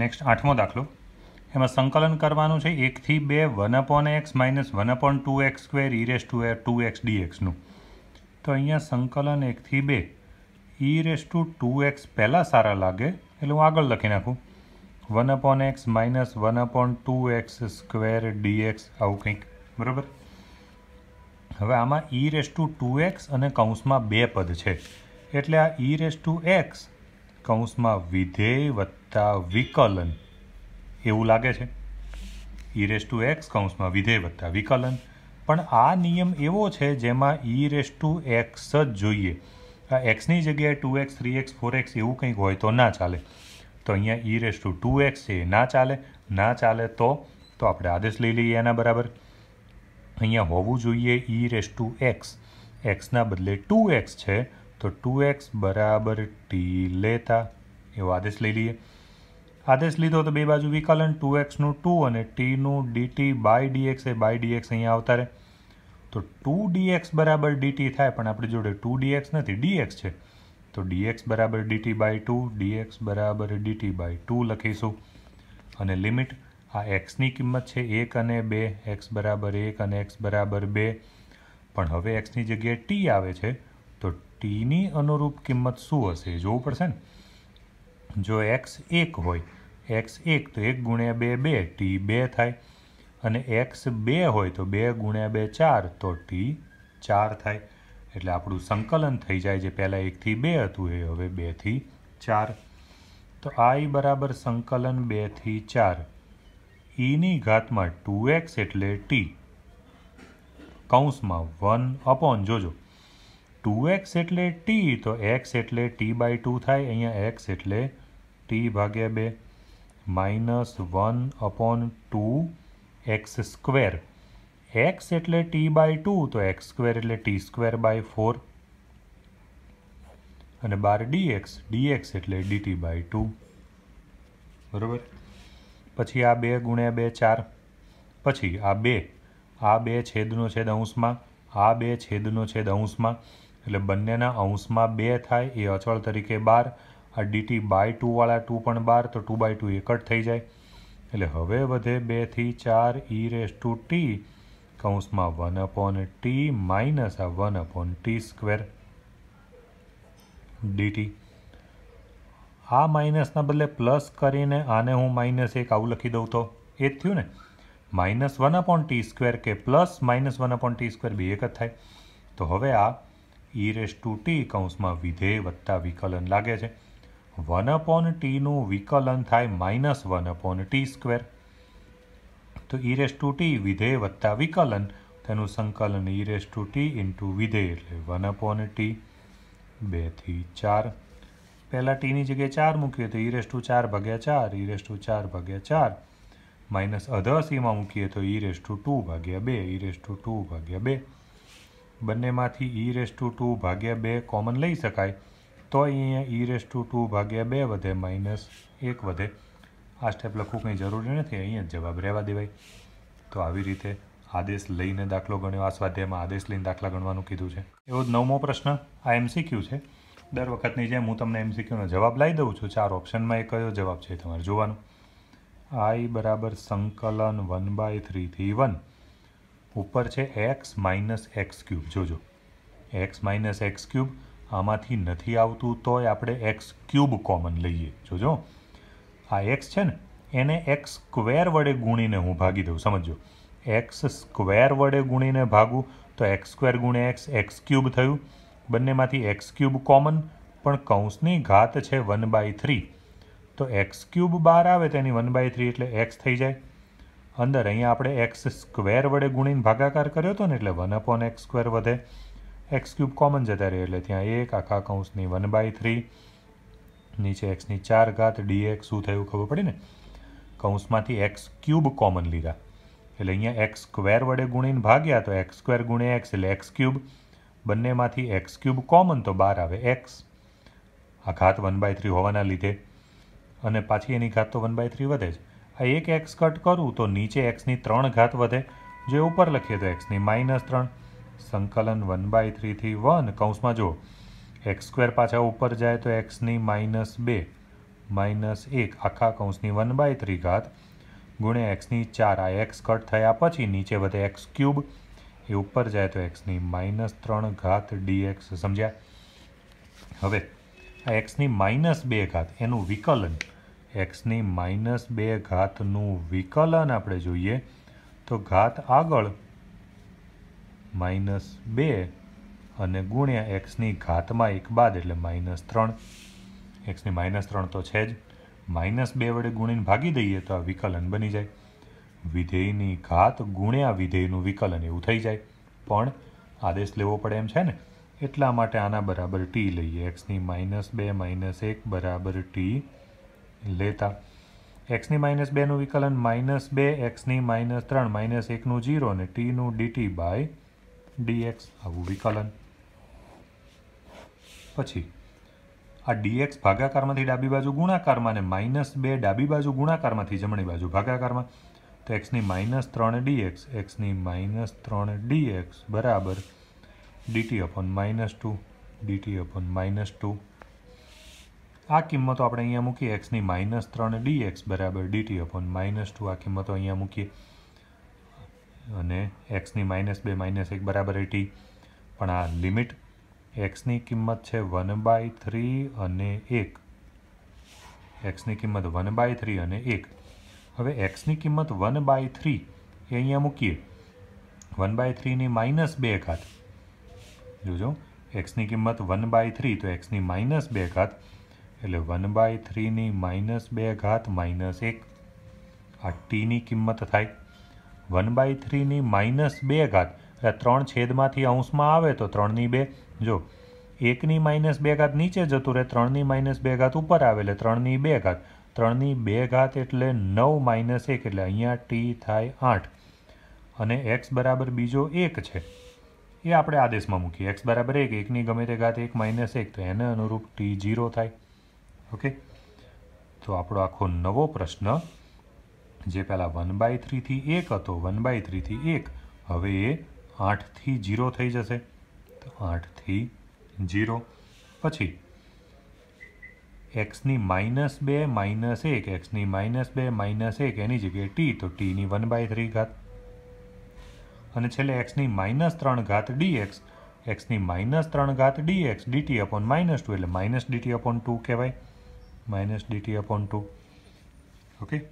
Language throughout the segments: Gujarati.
નેક્સ્ટ આઠમો દાખલો એમાં સંકલન કરવાનું છે એકથી બે one upon x minus one upon two x square e raise to એર ટુ એક્સ ડીએક્સનું તો અહીંયા સંકલન એકથી બે e raise to two x પહેલાં સારા લાગે એટલે હું આગળ લખી નાખું one upon x minus one upon two x square dx આવું કંઈક બરાબર હવે આમાં e raise to two x અને કૌંસમાં બે પદ છે એટલે આ ઇ રેસ ટુ એક્સ કૌંસમાં વિધેય વત્તા વિકલન એવું લાગે છે ઈ રેસ ટુ એક્સ કૌંસમાં વિધેય વત્તા વિકલન પણ આ નિયમ એવો છે જેમાં ઈ રેસ ટુ એક્સ જ જોઈએ આ એક્સની જગ્યાએ two x three x four x એવું કંઈક હોય તો ના ચાલે તો અહીંયા e raise to two x છે ના ચાલે ના ચાલે તો તો આપણે આદેશ લઈ લઈએ એના બરાબર અહીંયા હોવું જોઈએ ઈ રેસ ટુ એક્સ એક્સના બદલે ટુ એક્સ છે તો ટુ એક્સ બરાબર ટી લેતા એવો આદેશ લઈ લઈએ આદેશ લીધો તો બે બાજુ વિકલન ટુ એક્સનું ટુ અને ટીનું ડીટી બાય ડીએક્સ એ બાય ડીએક્સ અહીંયા આવતા રહે તો ટુ ડીએક્સ બરાબર ડીટી થાય પણ આપણી જોડે ટુ ડીએક્સ નથી ડીએક્સ છે તો ડીએક્સ બરાબર ડીટી બાય ટુ ડીએક્સ બરાબર ડીટી બાય ટુ લખીશું અને લિમિટ આ એક્સની કિંમત છે એક અને બે એક્સ બરાબર એક અને એક્સ બરાબર બે પણ હવે એક્સની જગ્યાએ ટી આવે છે તો ટીની અનુરૂપ કિંમત શું હશે એ જોવું પડશે ને જો એક્સ એક હોય એક્સ એક તો એક ગુણ્યા બે બે ટી બે થાય અને એક્સ બે હોય તો બે ગુણ્યા બે ચાર તો ટી ચાર થાય એટલે આપણું સંકલન થઈ જાય જે પહેલાં એકથી બે હતું એ હવે બેથી ચાર તો આઈ બરાબર સંકલન બેથી ચાર ઈની e ઘાતમાં ટુ એક્સ એટલે ટી કૌંસમાં વન અપોન જોજો ટુ એક્સ એટલે ટી તો એક્સ એટલે ટી બાય ટુ થાય અહીંયા એક્સ એટલે ટી ભાગ્યા બે minus one upon two x square x એટલે ટી બાય ટુ તો એક્સ સ્ક્વેર એટલે ટી સ્ક્વેર બાય ફોર અને બાર ડીએક્સ ડીએક્સ એટલે ડીટી બાય ટુ બરાબર પછી આ બે ગુણ્યા બે ચાર પછી આ બે આ બે છેદનો છેદ અંશમાં આ બે છેદનો છેદ અંશમાં એટલે બંનેના અંશમાં બે થાય એ અચળ તરીકે બાર આ ડીટી બાય ટુવાળા ટુ પણ બાર તો ટુ બાય ટુ એક જ થઈ જાય એટલે હવે વધે બેથી ચાર ઈ રેસ ટુ ટી કૌંસમાં વન અપોન ટી માઇનસ આ one upon t square dt આ માઇનસના બદલે પ્લસ કરીને આને હું માઇનસ એક આવું લખી દઉં તો એ જ થયું ને minus one upon t square કે plus minus one upon t square બે એક જ થાય તો હવે આ ઈ રેસ ટુ ટી કૌંસમાં વિધેય વત્તા વિકલન લાગે છે વન અપોન ટીનું વિકલન થાય minus one upon t square તો ઇરેસ ટુ ટી વિધેય વત્તા વિકલન તેનું સંકલન ઇરેસ ટુ ટી ઇન્ટુ વિધેય એટલે વન અપોન ટી બેથી ચાર પહેલાં ટીની જગ્યાએ ચાર મૂકીએ તો ઇરેસ ટુ ચાર ભાગ્યા ચાર ઇરેસ ટુ ચાર ભાગ્યા ચાર માઇનસ અધસીમાં મૂકીએ તો ઇરેસ ટુ ટુ ભાગ્યા બે ઇરેસ ટુ ટુ ભાગ્યા બે બંનેમાંથી ઇરેસ ટુ ટુ ભાગ્યા બે કોમન લઈ શકાય તો અહીંયા ઈ રેસ ટુ ટુ ભાગ્યા બે વધે માઇનસ એક વધે આ સ્ટેપ લખવું કંઈ જરૂરી નથી અહીંયા જ જવાબ રહેવા દેવાય તો આવી રીતે આદેશ લઈને દાખલો ગણ્યો આ સ્વાધ્યાયમાં આદેશ લઈને દાખલા ગણવાનું કીધું છે એવો જ નવમો પ્રશ્ન આ એમસીક્યુ છે દર વખતની જેમ હું તમને એમસીક્યુનો જવાબ લાવી દઉં છું ચાર ઓપ્શનમાં એ કયો જવાબ છે તમારે જોવાનું આઈ બરાબર સંકલન વન બાય થ્રીથી વન ઉપર છે એક્સ માઇનસ એક્સ ક્યુબ જોજો એક્સ માઇનસ એક્સ ક્યુબ આમાંથી નથી આવતું તોય આપણે એક્સ ક્યુબ કોમન લઈએ જોજો આ એક્સ છે ને એને એક્સ સ્ક્વેર વડે ગુણીને હું ભાગી દઉં સમજો એક્સ સ્ક્વેર વડે ગુણીને ભાગું તો એક્સ સ્ક્વેર ગુણ્યા એક્સ એક્સ ક્યુબ થયું બંનેમાંથી એક્સ ક્યુબ કોમન પણ કૌંસની ઘાત છે વન બાય થ્રી તો એક્સ ક્યુબ બહાર આવે તેની વન બાય થ્રી એટલે એક્સ થઈ જાય અંદર અહીંયા આપણે એક્સ સ્ક્વેર વડે ગુણીને ભાગાકાર કર્યો હતો ને એટલે વન અપોન એક્સ સ્ક્વેર વધે એક્સ ક્યુબ કોમન જતા રહે એટલે ત્યાં એક આખા કૌંસની વન બાય થ્રી નીચે એક્સની ચાર ઘાત ડીએક્સ શું થયું ખબર પડી ને કૌંસમાંથી એક્સ ક્યુબ કોમન લીધા એટલે અહીંયા એક્સ સ્ક્વેર વડે ગુણીને ભાગ્યા તો એક્સ સ્ક્વેર ગુણ્યા એક્સ એટલે એક્સ ક્યુબ બંનેમાંથી એક્સ ક્યુબ કોમન તો બહાર આવે એક્સ આ ઘાત વન બાય થ્રી હોવાના લીધે અને પાછી એની ઘાત તો વન બાય થ્રી વધે જ આ એક એક્સ કટ કરું તો નીચે એક્સની ત્રણ ઘાત વધે જે ઉપર લખીએ તો એક્સની માઇનસ ત્રણ સંકલન વન બાય થ્રીથી વન કૌંસમાં જો એક્સ સ્ક્વેર પાછા ઉપર જાય તો એક્સની માઇનસ બે માઇનસ એક આખા કૌંસની વન બાય થ્રી ઘાત ગુણે એક્સની ચાર આ એક્સ કટ થયા પછી નીચે વધે એક્સ ક્યુબ એ ઉપર જાય તો એક્સની માઇનસ ત્રણ ઘાત ડીએક્સ સમજ્યા હવે આ એક્સની માઇનસ બે ઘાત એનું વિકલન એક્સની માઇનસ બે ઘાતનું વિકલન આપણે જોઈએ તો ઘાત આગળ માઇનસ બે અને ગુણ્યા એક્સની ઘાતમાં એક બાદ એટલે માઇનસ ત્રણ એક્સની માઇનસ ત્રણ તો છે જ માઇનસ બે વડે ગુણીને ભાગી દઈએ તો આ વિકલન બની જાય વિધેયની ઘાત ગુણ્યા વિધેયનું વિકલન એવું થઈ જાય પણ આદેશ લેવો પડે એમ છે ને એટલા માટે આના બરાબર ટી લઈએ એક્સની માઇનસ બે માઇનસ એક બરાબર ટી લેતા એક્સની માઇનસ બેનું વિકલન માઇનસ બે એક્સની માઇનસ ત્રણ માઇનસ એકનું જીરો અને ટીનું ડીટી બાય ડીએક્સ આવું વિકલન પછી આ ડીએક્સ ભાગાકારમાંથી ડાબી બાજુ ગુણાકારમાં અને માઇનસ બે ડાબી બાજુ ગુણાકારમાંથી જમણી બાજુ ભાગાકારમાં તો એક્સની માઇનસ ત્રણ ડીએક્સ એક્સની માઇનસ ત્રણ ડીએક્સ બરાબર dt upon minus two dt upon minus two આ કિંમતો આપણે અહીંયા મૂકીએ એક્સની માઇનસ ત્રણ ડીએક્સ બરાબર ડીટી અપોન માઇનસ ટુ આ કિંમતો અહીંયા મૂકીએ અને એક્સની માઇનસ બે માઇનસ એક બરાબર એટી પણ આ લિમિટ એક્સની કિંમત છે વન બાય થ્રી અને એક એક્સની કિંમત વન બાય થ્રી અને એક હવે એક્સની કિંમત વન બાય થ્રી એ અહીંયા મૂકીએ વન બાય થ્રીની માઇનસ બે ઘાત જોજો એક્સની કિંમત વન બાય થ્રી તો એક્સની માઇનસ બે ઘાત એટલે વન બાય થ્રીની માઇનસ બે ઘાત માઇનસ એક આ ટીની કિંમત થાય વન બાય થ્રીની માઇનસ બે ઘાત એટલે ત્રણ છેદમાંથી અંશમાં આવે તો ત્રણની બે જો એકની માઇનસ બે ઘાત નીચે જતું રહે ત્રણની માઇનસ બે ઘાત ઉપર આવે એટલે ત્રણની બે ઘાત ત્રણની બે ઘાત એટલે નવ માઇનસ એક એટલે અહીંયા ટી થાય આઠ અને એક્સ બરાબર બીજો એક છે એ આપણે આદેશમાં મૂકીએ એક્સ બરાબર એક એકની ગમે તે ઘાત એક માઇનસ એક તો એને અનુરૂપ ટી જીરો થાય ઓકે તો આપણો આખો નવો પ્રશ્ન જે પહેલાં વન બાય થ્રીથી એક હતો વન બાય થ્રીથી એક હવે એ આઠથી જીરો થઈ જશે તો આઠથી જીરો પછી એક્સની માઇનસ બે માઇનસ એક એક્સની માઇનસ બે માઇનસ એક એની જગ્યાએ ટી તો ટીની વન બાય થ્રી ઘાત અને છેલ્લે એક્સની માઇનસ ત્રણ ઘાત ડી એક્સ એક્સની માઇનસ ત્રણ ઘાત d x dt upon minus two એટલે માઇનસ ડીટી અપોન ટુ કહેવાય minus dt upon two okay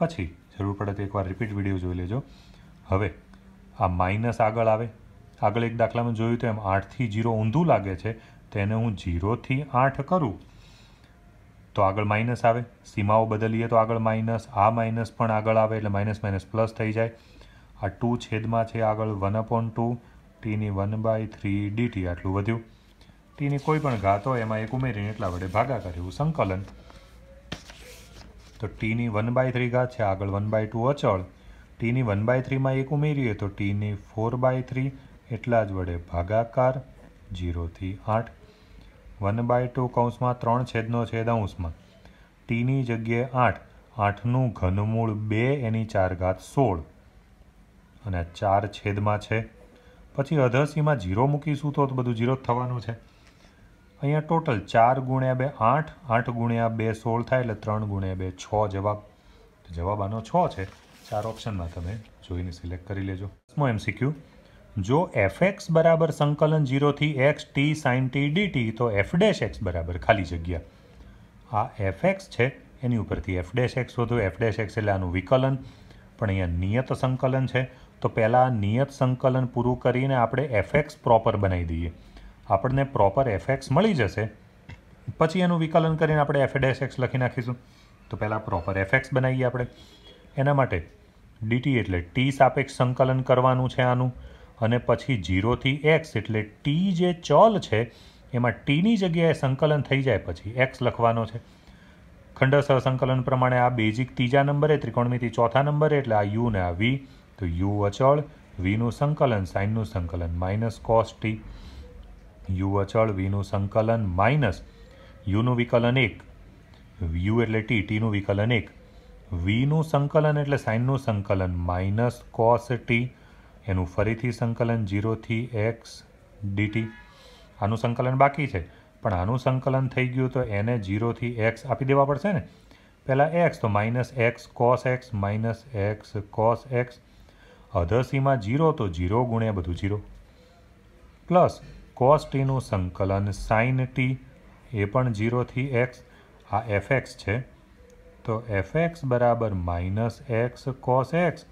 પછી જરૂર પડે તો એકવાર રિપીટ વિડીયો જોઈ લેજો હવે આ માઇનસ આગળ આવે આગળ એક દાખલામાં જોયું તો એમ આઠથી જીરો ઊંધું લાગે છે તેને હું જીરોથી આઠ કરું તો આગળ માઇનસ આવે સીમાઓ બદલીએ તો આગળ માઇનસ આ માઇનસ પણ આગળ આવે એટલે માઇનસ માઇનસ પ્લસ થઈ જાય આ ટુ છેદમાં છે આગળ વન અપોન ટુ ટીની વન બાય થ્રી ડીટી આટલું વધ્યું ટીની કોઈ પણ ઘાત હોય એમાં એક ઉમેરીને એટલા વડે ભાગાકાર એવું સંકલન તો ટીની વન બાય થ્રી ઘાત છે આગળ વન બાય ટુ અચળ ટીની વન બાય થ્રીમાં એક ઉમેરીએ તો ટીની ફોર બાય થ્રી એટલા જ વડે ભાગાકાર જીરોથી આઠ વન બાય ટુ કૌંસમાં ત્રણ છેદનો છેદ અંશમાં ટીની જગ્યાએ આઠ આઠનું ઘનમૂળ બે એની ચાર ઘાત સોળ અને ચાર છેદમાં છે પછી અધસીમાં જીરો મૂકીશું તો બધું જીરો થવાનું છે અહીંયા ટોટલ ચાર ગુણ્યા બે આઠ આઠ ગુણ્યા બે સોળ થાય એટલે ત્રણ ગુણ્યા બે છ જવાબ જવાબ આનો છ છે ચાર ઓપ્શનમાં તમે જોઈને સિલેક્ટ કરી લેજો એમ શીખ્યું જો એફ એક્સ બરાબર સંકલન જીરોથી x t sine t dt તો એફ ડેશ એક્સ બરાબર ખાલી જગ્યા આ એફ એક્સ છે એની ઉપરથી એફ ડેશ એક્સ વધુ એફ ડેશ એક્સ એટલે આનું વિકલન પણ અહીંયા નિયત સંકલન છે તો પહેલાં નિયત સંકલન પૂરું કરીને આપણે એફ એક્સ પ્રોપર બનાવી દઈએ આપણને પ્રોપર એફએક્સ મળી જશે પછી એનું વિકલન કરીને આપણે એફ ડેશ એક્સ લખી નાખીશું તો પહેલાં પ્રોપર એફએક્સ બનાવીએ આપણે એના માટે ડીટી એટલે ટી સાપેક્ષ સંકલન કરવાનું છે આનું અને પછી જીરોથી એક્સ એટલે ટી જે ચલ છે એમાં ટીની જગ્યાએ સંકલન થઈ જાય પછી એક્સ લખવાનો છે ખંડસહ સંકલન પ્રમાણે આ બેઝિક ત્રીજા નંબરે ત્રિકોણમિતિ ચોથા નંબરે એટલે આ યુ ને આ વી તો યુ અચળ વીનું સંકલન સાઇનનું સંકલન માઇનસ કોસ ટી યુ અચળ વીનું સંકલન માઇનસ યુનું વિકલન એક યુ એટલે ટી ટીનું વિકલન એક વીનું સંકલન એટલે સાઇનનું સંકલન માઇનસ કોસ ટી એનું ફરીથી સંકલન જીરોથી એક્સ ડીટી આનું સંકલન બાકી છે પણ આનું સંકલન થઈ ગયું તો એને જીરોથી એક્સ આપી દેવા પડશે ને પહેલાં એક્સ તો minus x cos x minus x cos x અધસીમાં જીરો તો જીરો ગુણ્યા બધું જીરો પ્લસ કોસ ટીનું સંકલન સાઇન ટી એ પણ જીરોથી એક્સ આ એફ એક્સ છે તો એફ એક્સ બરાબર minus x cos x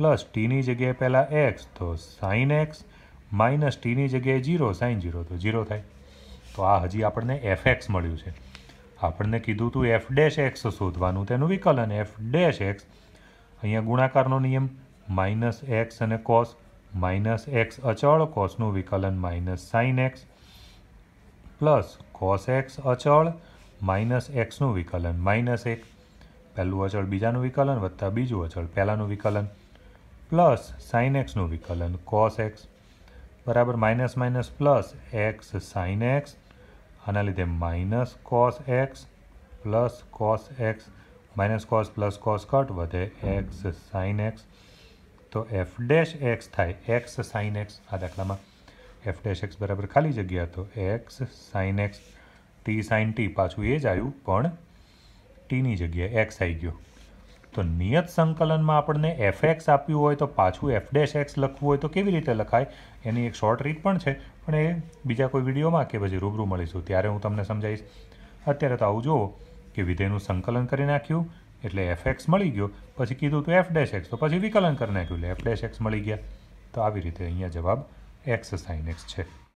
plus ટીની જગ્યાએ પહેલાં એક્સ તો સાઇન એક્સ માઇનસ ટીની જગ્યાએ જીરો સાઇન જીરો તો જીરો થાય તો આ હજી આપણને એફ એક્સ મળ્યું છે આપણને કીધું હતું એફ ડેશ એક્સ શોધવાનું તેનું વિકલન એફ ડેશ એક્સ અહીંયા ગુણાકારનો નિયમ માઇનસ એક્સ અને કોસ માઇનસ એક્સ અચળ કોસનું વિકલન minus sine x plus cos x અચળ માઇનસ એક્સનું વિકલન માઇનસ એક પહેલું અચળ બીજાનું વિકલન વત્તા બીજું અચળ પહેલાંનું વિકલન પ્લસ સાઇન એક્સનું વિકલન કોસ એક્સ બરાબર minus minus plus x sine x આના લીધે minus cos x plus cos x minus cos plus cos cut વધે એક્સ સાઇન એક્સ તો એફ ડેશ એક્સ થાય એક્સ સાઇન એક્સ આ દાખલામાં એફ ડેશ એક્સ બરાબર ખાલી જગ્યા તો x sine x t sine t પાછું એ જ આવ્યું પણ ટીની જગ્યાએ એક્સ આવી ગયો તો નિયત સંકલનમાં આપણને એફ એક્સ આપ્યું હોય તો પાછું એફ ડેશ એક્સ લખવું હોય તો કેવી રીતે લખાય એની એક શોર્ટ રીત પણ છે પણ એ બીજા કોઈ વિડીયોમાં કે પછી રૂબરૂ મળીશું ત્યારે હું તમને સમજાવીશ અત્યારે તો આવું જુઓ કે વિધેયનું સંકલન કરી નાખ્યું એટલે એફ એક્સ મળી ગયો પછી કીધું તો એફ ડેશ એક્સ તો પછી વિકલન કરી નાખ્યું એટલે એફ ડેશ એક્સ મળી ગયા તો આવી રીતે અહીંયા જવાબ એક્સ સાઇન એક્સ છે